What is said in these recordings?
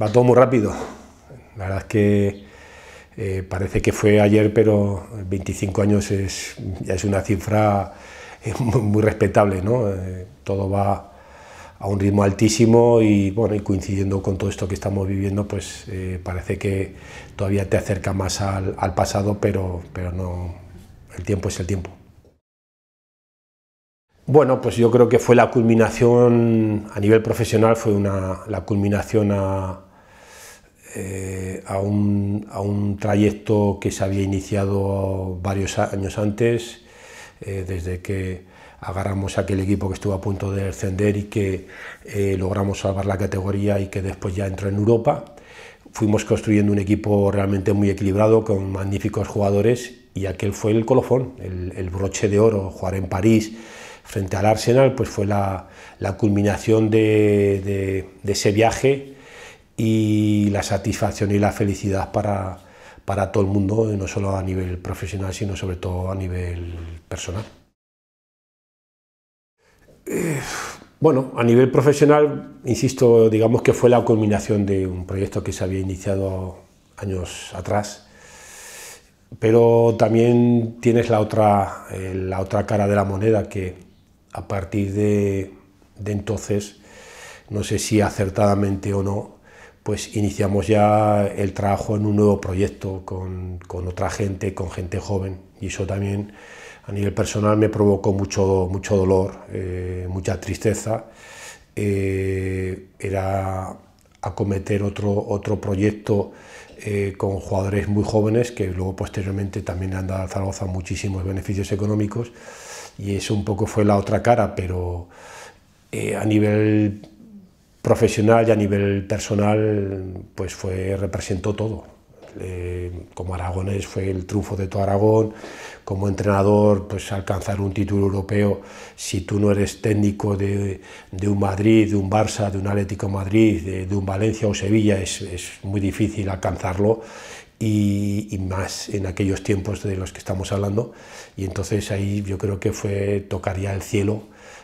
va todo muy rápido. La verdad es que eh, parece que fue ayer, pero 25 años es, es una cifra eh, muy, respetable, ¿no? Eh, todo va a un ritmo altísimo y bueno, y coincidiendo con todo esto que estamos viviendo, pues parece que todavía te acerca más al, al pasado, pero, pero no, el tiempo es el tiempo. Bueno, pues yo creo que fue la culminación, a nivel profesional, fue una, la culminación a, eh, un, trayecto que se había iniciado varios años antes, eh, desde que agarramos aquel equipo que estuvo a punto de descender y que eh, logramos salvar la categoría y que después ya entró en Europa. Fuimos construyendo un equipo realmente muy equilibrado, con magníficos jugadores, y aquel fue el colofón, el broche de oro, jugar en París frente al Arsenal, pues fue la, culminación de, ese viaje y la satisfacción y la felicidad para, todo el mundo, no solo a nivel profesional, sino sobre todo a nivel personal. Eh, bueno, a nivel profesional, insisto, digamos que fue la culminación de un proyecto que se había iniciado años atrás, pero también tienes la otra, eh, la otra cara de la moneda que a partir de, entonces, no sé si acertadamente o no, pues iniciamos ya el trabajo en un nuevo proyecto con, otra gente, con gente joven. Y eso también a nivel personal me provocó mucho, dolor, eh, mucha tristeza. Eh, era acometer otro, proyecto eh, con jugadores muy jóvenes que luego posteriormente también han dado a Zaragoza muchísimos beneficios económicos y eso un poco fue la otra cara, pero eh, a nivel profesional y a nivel personal, pues fue, representó todo. como aragonés fue el triunfo de todo Aragón, como entrenador, pues alcanzar un título europeo, si tú no eres técnico de, de un Madrid, de un Barça, de un Atlético Madrid, de, un Valencia o Sevilla, es, es, muy difícil alcanzarlo y, más en aquellos tiempos de los que estamos hablando. Y entonces ahí yo creo que fue tocar el cielo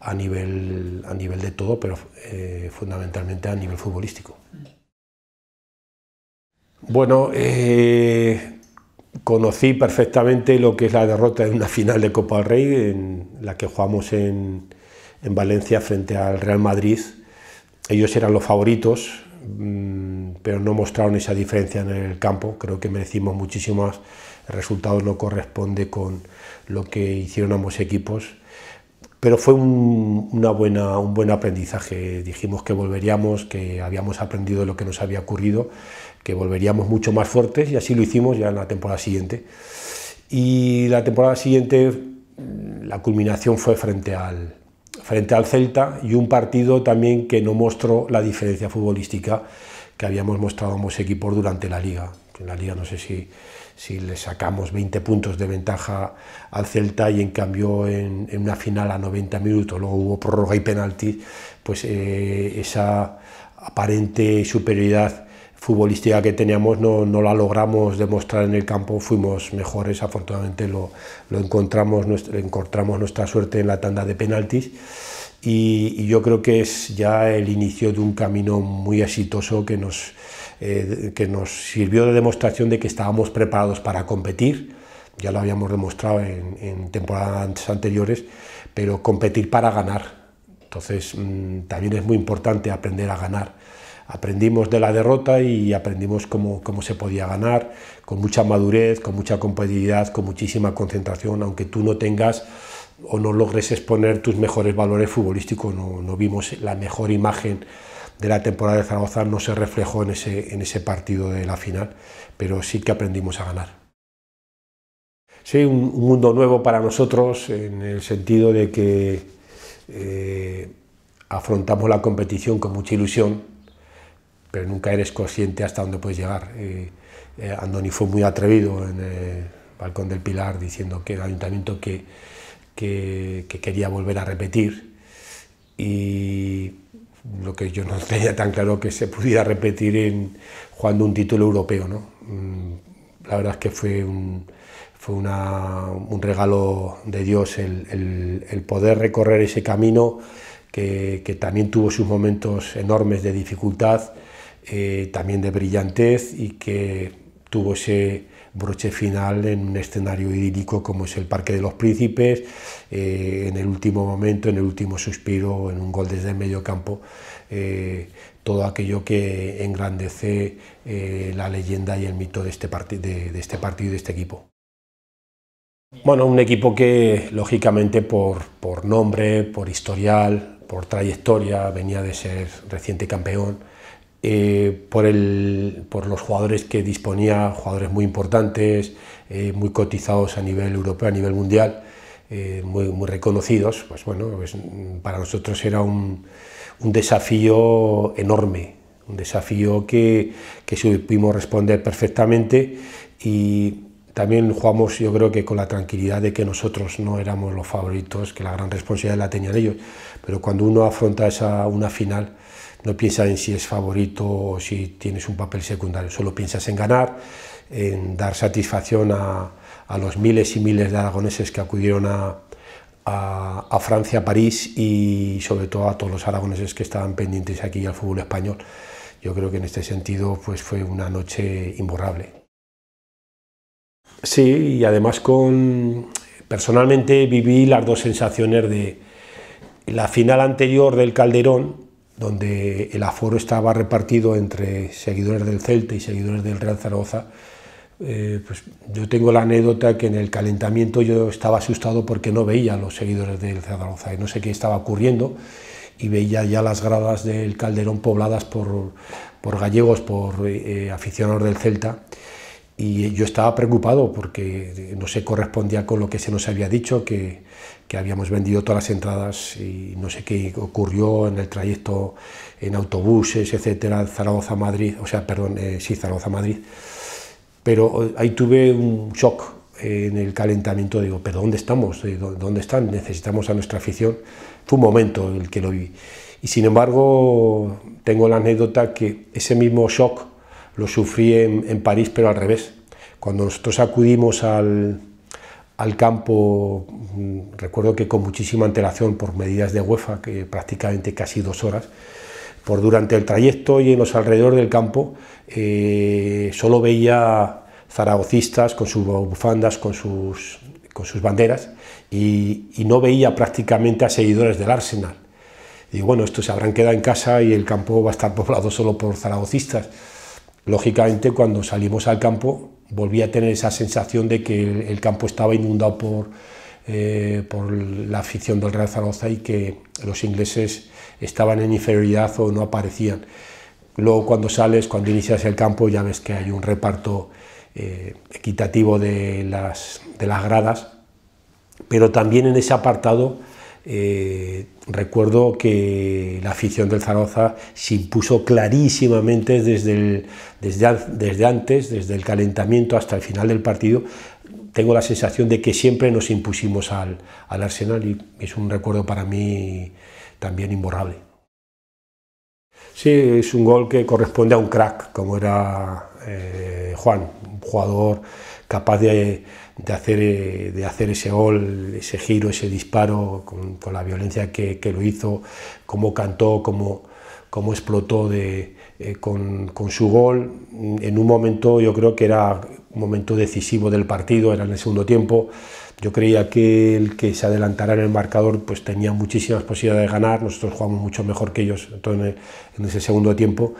a nivel, a nivel de todo, pero eh, fundamentalmente a nivel futbolístico. Bueno, eh, conocí perfectamente lo que es la derrota en una final de Copa del Rey, en la que jugamos en, en Valencia frente al Real Madrid. Ellos eran los favoritos, Mm, pero no mostraron esa diferencia en el campo. Creo que merecimos muchísimo más. El resultado no corresponde con lo que hicieron ambos equipos. Pero fue un, una buena, un buen aprendizaje. Dijimos que volveríamos, que habíamos aprendido lo que nos había ocurrido, que volveríamos mucho más fuertes y así lo hicimos ya en la temporada siguiente. Y la temporada siguiente mm, la culminación fue frente al, frente al Celta y un partido también que no mostró la diferencia futbolística que habíamos mostrado ambos equipos durante la liga. En la liga no sé si, si le sacamos 20 puntos de ventaja al Celta y en cambio en, una final a 90 minutos, luego hubo prórroga y penaltis, pues eh, esa aparente superioridad futbolística que teníamos no, la logramos demostrar en el campo, fuimos mejores, afortunadamente lo, encontramos, encontramos nuestra suerte en la tanda de penaltis y, yo creo que es ya el inicio de un camino muy exitoso que nos, eh, que nos sirvió de demostración de que estábamos preparados para competir, ya lo habíamos demostrado en, temporadas anteriores, pero competir para ganar. Entonces mm, también es muy importante aprender a ganar aprendimos de la derrota y aprendimos cómo, cómo se podía ganar, con mucha madurez, con mucha competitividad, con muchísima concentración, aunque tú no tengas o no logres exponer tus mejores valores futbolísticos. No, vimos la mejor imagen de la temporada de Zaragoza, no se reflejó en ese, en ese partido de la final, pero sí que aprendimos a ganar. Sí, un, mundo nuevo para nosotros en el sentido de que eh, afrontamos la competición con mucha ilusión, pero nunca eres consciente hasta dónde puedes llegar. Eh, eh, Andoni fue muy atrevido en el Balcón del Pilar diciendo que era el ayuntamiento que, quería volver a repetir y lo que yo no tenía tan claro que se pudiera repetir en, jugando un título europeo. ¿no? Mm, la verdad es que fue un, regalo de Dios el, poder recorrer ese camino que, también tuvo sus momentos enormes de dificultad eh, también de brillantez y que tuvo ese broche final en un escenario idílico como es el Parque de los Príncipes, eh, en el último momento, en el último suspiro, en un gol desde el medio campo, eh, todo aquello que engrandece la leyenda y el mito de este, de, este partido y de este equipo. Bueno, un equipo que lógicamente por, por nombre, por historial, por trayectoria, venía de ser reciente campeón, eh, por, los jugadores que disponía, jugadores muy importantes, eh, muy cotizados a nivel europeo, a nivel mundial, eh, muy, muy, reconocidos, pues bueno, pues, mm, para nosotros era un, desafío enorme, un desafío que, que supimos responder perfectamente y también jugamos yo creo que con la tranquilidad de que nosotros no éramos los favoritos, que la gran responsabilidad la tenían ellos, pero cuando uno afronta esa, una final no piensas en si es favorito o si tienes un papel secundario, solo piensas en ganar, en dar satisfacción a, los miles y miles de aragoneses que acudieron a, Francia, a París y sobre todo a todos los aragoneses que estaban pendientes aquí al fútbol español. Yo creo que en este sentido pues fue una noche imborrable. Sí, y además con personalmente viví las dos sensaciones de la final anterior del Calderón donde el aforo estaba repartido entre seguidores del Celta y seguidores del Real Zaragoza, eh, pues yo tengo la anécdota que en el calentamiento yo estaba asustado porque no veía a los seguidores del Zaragoza y no sé qué estaba ocurriendo y veía ya las gradas del Calderón pobladas por, gallegos, por eh, eh, aficionados del Celta y yo estaba preocupado porque eh, no se correspondía con lo que se nos había dicho, que, que, habíamos vendido todas las entradas y no sé qué ocurrió en el trayecto en autobuses, etcétera, Zaragoza-Madrid, o sea, perdón, eh, sí, Zaragoza-Madrid. Pero eh, ahí tuve un shock en el calentamiento, digo, pero ¿dónde estamos? ¿Dónde están? Necesitamos a nuestra afición. Fue un momento el que lo vi. Y sin embargo, tengo la anécdota que ese mismo shock lo sufrí en, París, pero al revés. Cuando nosotros acudimos al, campo, mm, recuerdo que con muchísima antelación por medidas de UEFA, que prácticamente casi dos horas, por durante el trayecto y en los alrededores del campo, eh, solo veía zaragocistas con sus bufandas, con sus, banderas, y, y, no veía prácticamente a seguidores del Arsenal. Y bueno, estos se habrán quedado en casa y el campo va a estar poblado solo por zaragocistas lógicamente cuando salimos al campo volví a tener esa sensación de que el, campo estaba inundado por, eh, por la afición del Real Zaragoza y que los ingleses estaban en inferioridad o no aparecían. Luego cuando sales, cuando inicias el campo, ya ves que hay un reparto eh, equitativo de las, de las gradas, pero también en ese apartado eh, Recuerdo que la afición del Zaragoza se impuso clarísimamente desde, desde, antes, desde el calentamiento hasta el final del partido. Tengo la sensación de que siempre nos impusimos al, al Arsenal y es un recuerdo para mí también imborrable. Sí, es un gol que corresponde a un crack, como era eh, Juan, un jugador capaz de, hacer, eh, de hacer ese gol, ese giro, ese disparo, con, la violencia que, lo hizo, cómo cantó, cómo, explotó eh, con, su gol. En un momento, yo creo que era un momento decisivo del partido, era en el segundo tiempo. Yo creía que el que se adelantara en el marcador pues tenía muchísimas posibilidades de ganar, nosotros jugamos mucho mejor que ellos en ese segundo tiempo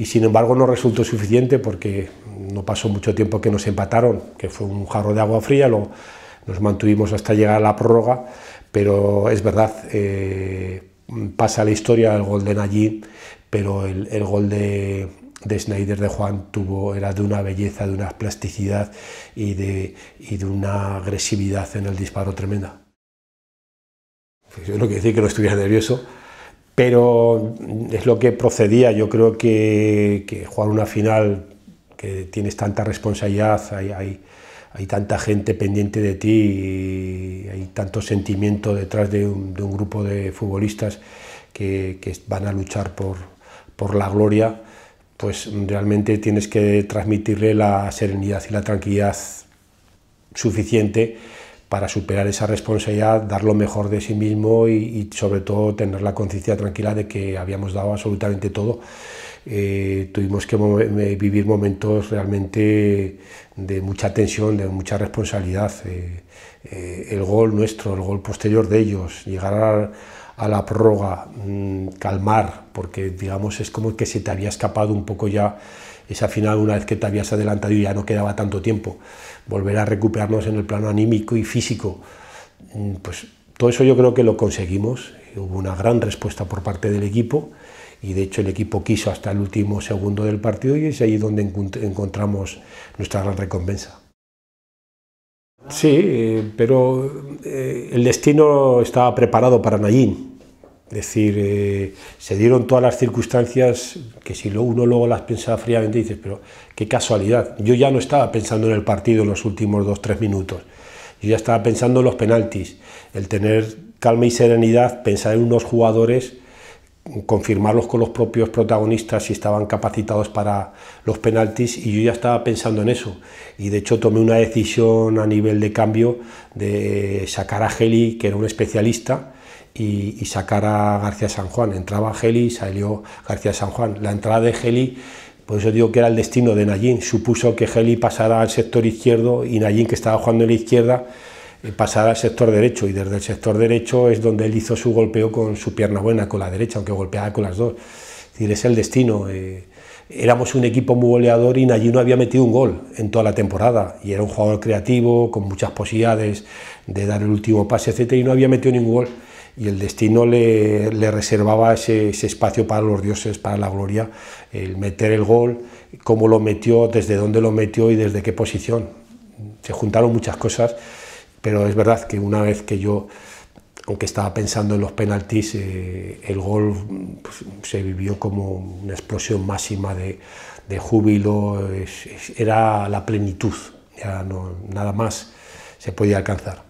y sin embargo no resultó suficiente porque no pasó mucho tiempo que nos empataron, que fue un jarro de agua fría, nos mantuvimos hasta llegar a la prórroga, pero es verdad, eh, pasa la historia el gol de Nayib, pero el, el gol de, de de Juan tuvo, era de una belleza, de una plasticidad y de, y de una agresividad en el disparo tremenda. Pues yo no quiero decir que no estuviera nervioso, pero es lo que procedía. Yo creo que, jugar una final que tienes tanta responsabilidad, hay, tanta gente pendiente de ti, y hay tanto sentimiento detrás de un, grupo de futbolistas que, van a luchar por la gloria, pues realmente tienes que transmitirle la serenidad y la tranquilidad suficiente para superar esa responsabilidad, dar lo mejor de sí mismo y, sobre todo tener la conciencia tranquila de que habíamos dado absolutamente todo. Eh, tuvimos que vivir momentos realmente de mucha tensión, de mucha responsabilidad. Eh, eh, el gol nuestro, el gol posterior de ellos, llegar a, la prórroga, mm, calmar, porque digamos es como que se te había escapado un poco ya esa final una vez que te habías adelantado y ya no quedaba tanto tiempo, volver a recuperarnos en el plano anímico y físico, mm, pues todo eso yo creo que lo conseguimos, hubo una gran respuesta por parte del equipo y de hecho el equipo quiso hasta el último segundo del partido y es ahí donde encontramos nuestra gran recompensa. Sí, eh, pero eh, el destino estaba preparado para Nayín es decir, eh, se dieron todas las circunstancias que si uno luego las pensaba fríamente dices, pero qué casualidad. Yo ya no estaba pensando en el partido en los últimos dos, tres minutos. Yo ya estaba pensando en los penaltis, el tener calma y serenidad, pensar en unos jugadores, confirmarlos con los propios protagonistas si estaban capacitados para los penaltis y yo ya estaba pensando en eso. Y de hecho tomé una decisión a nivel de cambio de sacar a Geli, que era un especialista, y, sacar a García San Juan. Entraba Geli, salió García San Juan. La entrada de Geli, por eso digo que era el destino de Nayín, supuso que Geli pasara al sector izquierdo y Nayín, que estaba jugando en la izquierda, eh, pasara al sector derecho. Y desde el sector derecho es donde él hizo su golpeo con su pierna buena, con la derecha, aunque golpeaba con las dos. Es decir, es el destino. Eh, éramos un equipo muy goleador y Nayín no había metido un gol en toda la temporada. Y era un jugador creativo, con muchas posibilidades de dar el último pase, etc. Y no había metido ningún gol y el destino le, reservaba ese, espacio para los dioses, para la gloria, el meter el gol, cómo lo metió, desde dónde lo metió y desde qué posición. Se juntaron muchas cosas, pero es verdad que una vez que yo, aunque estaba pensando en los penaltis, eh, el gol pues, se vivió como una explosión máxima de, júbilo, era la plenitud, ya no, nada más se podía alcanzar.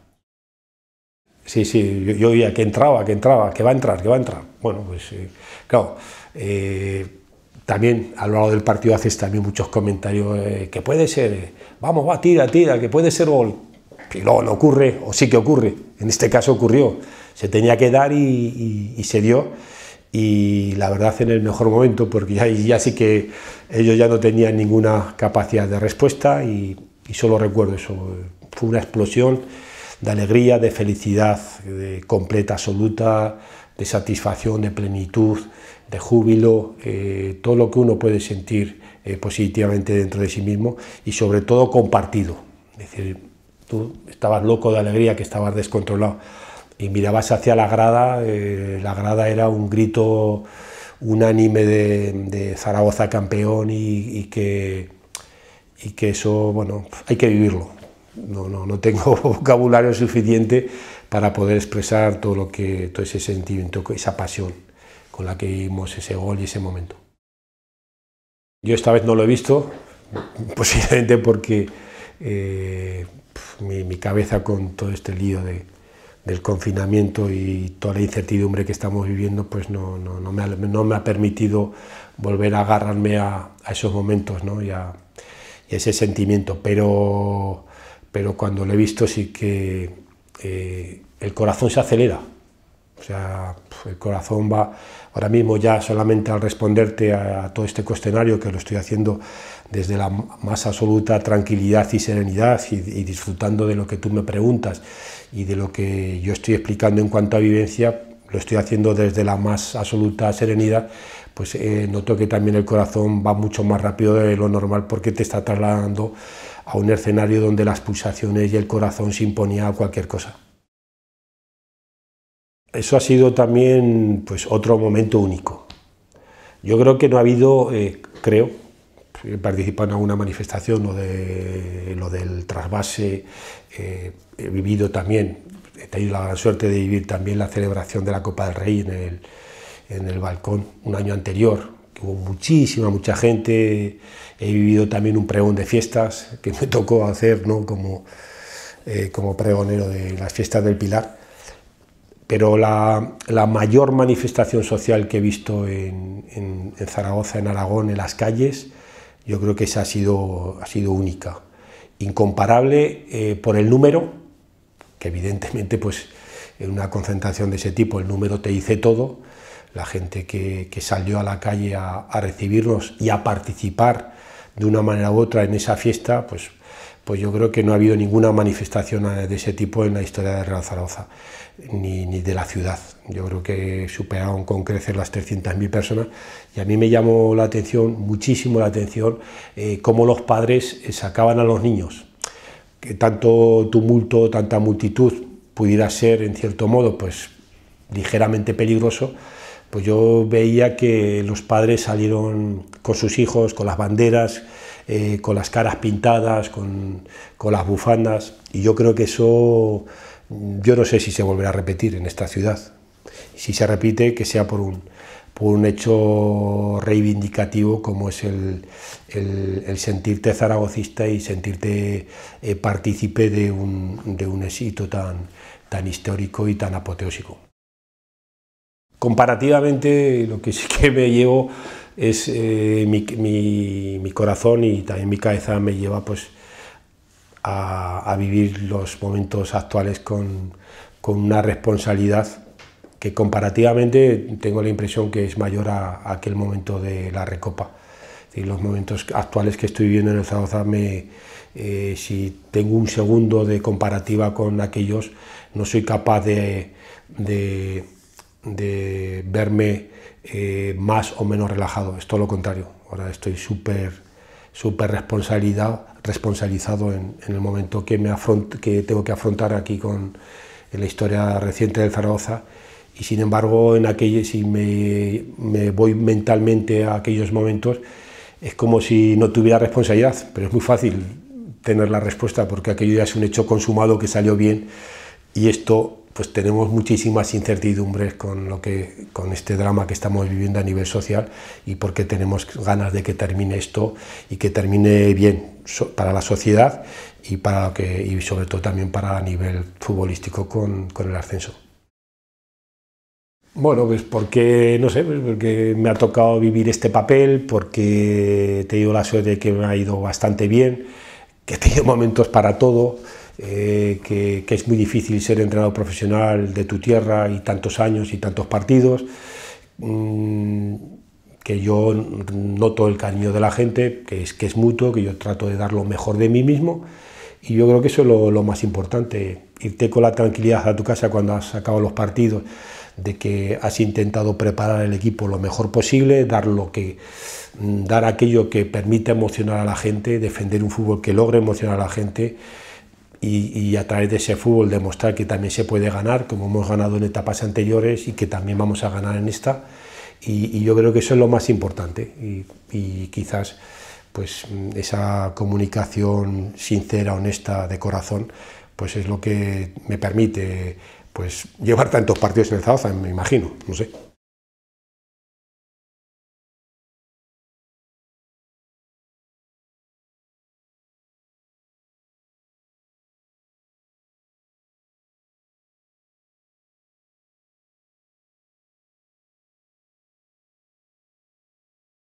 Sí, sí, yo, yo oía que entraba, que entraba, que va a entrar, que va a entrar. Bueno, pues eh, claro, eh, también a lo largo del partido haces también muchos comentarios eh, que puede ser, vamos, va, tira, tira, que puede ser gol. Y luego no ocurre, o sí que ocurre. En este caso ocurrió. Se tenía que dar y, se dio. Y la verdad en el mejor momento, porque ya, sí que ellos ya no tenían ninguna capacidad de respuesta y, y solo recuerdo eso. Fue una explosión de alegría, de felicidad de completa, absoluta, de satisfacción, de plenitud, de júbilo, eh, todo lo que uno puede sentir eh, positivamente dentro de sí mismo y sobre todo compartido. Es decir, tú estabas loco de alegría, que estabas descontrolado y mirabas hacia la grada, eh, la grada era un grito unánime de, Zaragoza campeón y, que, y que eso, bueno, hay que vivirlo no, no, no tengo vocabulario suficiente para poder expresar todo, lo que, todo ese sentimiento, esa pasión con la que vivimos ese gol y ese momento. Yo esta vez no lo he visto, posiblemente porque eh, mi, cabeza con todo este lío del confinamiento y toda la incertidumbre que estamos viviendo, pues no, no, no, me, ha, no me, ha, permitido volver a agarrarme a, a esos momentos y a, y, ese sentimiento. Pero pero cuando lo he visto sí que eh, el corazón se acelera. O sea, el corazón va ahora mismo ya solamente al responderte a, todo este cuestionario que lo estoy haciendo desde la más absoluta tranquilidad y serenidad y, disfrutando de lo que tú me preguntas y de lo que yo estoy explicando en cuanto a vivencia, lo estoy haciendo desde la más absoluta serenidad, pues eh, noto que también el corazón va mucho más rápido de lo normal porque te está trasladando a un escenario donde las pulsaciones y el corazón se imponían a cualquier cosa. Eso ha sido también pues, otro momento único. Yo creo que no ha habido, eh, creo, participado en alguna manifestación o de lo del trasvase, eh, he vivido también, he tenido la gran suerte de vivir también la celebración de la Copa del Rey en el balcón un año anterior, hubo muchísima, mucha gente. He vivido también un pregón de fiestas que me tocó hacer ¿no? como, eh, pregonero de las fiestas del Pilar. Pero la, mayor manifestación social que he visto en, Zaragoza, en Aragón, en las calles, yo creo que esa ha sido, ha sido única. Incomparable eh, por el número, que evidentemente pues, en una concentración de ese tipo el número te dice todo, la gente que, salió a la calle a, recibirnos y a participar de una manera u otra en esa fiesta, pues, pues yo creo que no ha habido ninguna manifestación eh, de ese tipo en la historia de Real Zaragoza, ni, ni de la ciudad. Yo creo que superaron con crecer las 300.000 personas y a mí me llamó la atención, muchísimo la atención, eh, cómo los padres eh, sacaban a los niños. Que tanto tumulto, tanta multitud pudiera ser, en cierto modo, pues ligeramente peligroso, pues yo veía que los padres salieron con sus hijos, con las banderas, eh, con las caras pintadas, con, las bufandas, y yo creo que eso, yo no sé si se volverá a repetir en esta ciudad. Si se repite, que sea por un, hecho reivindicativo como es el, sentirte zaragocista y sentirte eh, partícipe de un, éxito tan histórico y tan apoteósico comparativamente lo que sí que me llevo es eh, mi, corazón y también mi cabeza me lleva pues a, vivir los momentos actuales con, una responsabilidad que comparativamente tengo la impresión que es mayor a, aquel momento de la recopa. Y los momentos actuales que estoy viviendo en el Zaragoza, me, eh, si tengo un segundo de comparativa con aquellos, no soy capaz de de verme eh, más o menos relajado, es todo lo contrario. Ahora estoy súper súper responsabilidad, responsabilizado en, el momento que, me afront, que tengo que afrontar aquí con la historia reciente del Zaragoza. Y sin embargo, en si me, me, voy mentalmente a aquellos momentos, es como si no tuviera responsabilidad, pero es muy fácil tener la respuesta porque aquello ya es un hecho consumado que salió bien y esto pues tenemos muchísimas incertidumbres con, lo con este drama que estamos viviendo a nivel social y porque tenemos ganas de que termine esto y que termine bien para la sociedad y, para que, y sobre todo también para a nivel futbolístico con, el ascenso. Bueno, pues porque, no sé, pues porque me ha tocado vivir este papel, porque he tenido la suerte de que me ha ido bastante bien, que he tenido momentos para todo, eh, que, es muy difícil ser entrenador profesional de tu tierra y tantos años y tantos partidos, mm, que yo noto el cariño de la gente, que es, que es mutuo, que yo trato de dar lo mejor de mí mismo. Y yo creo que eso es lo, más importante, irte con la tranquilidad a tu casa cuando has acabado los partidos, de que has intentado preparar el equipo lo mejor posible, dar, lo que, mm, dar aquello que permite emocionar a la gente, defender un fútbol que logre emocionar a la gente y, a través de ese fútbol demostrar que también se puede ganar, como hemos ganado en etapas anteriores y que también vamos a ganar en esta. Y, yo creo que eso es lo más importante y, quizás pues esa comunicación sincera, honesta, de corazón, pues es lo que me permite pues llevar tantos partidos en el Zaza, me imagino, no sé.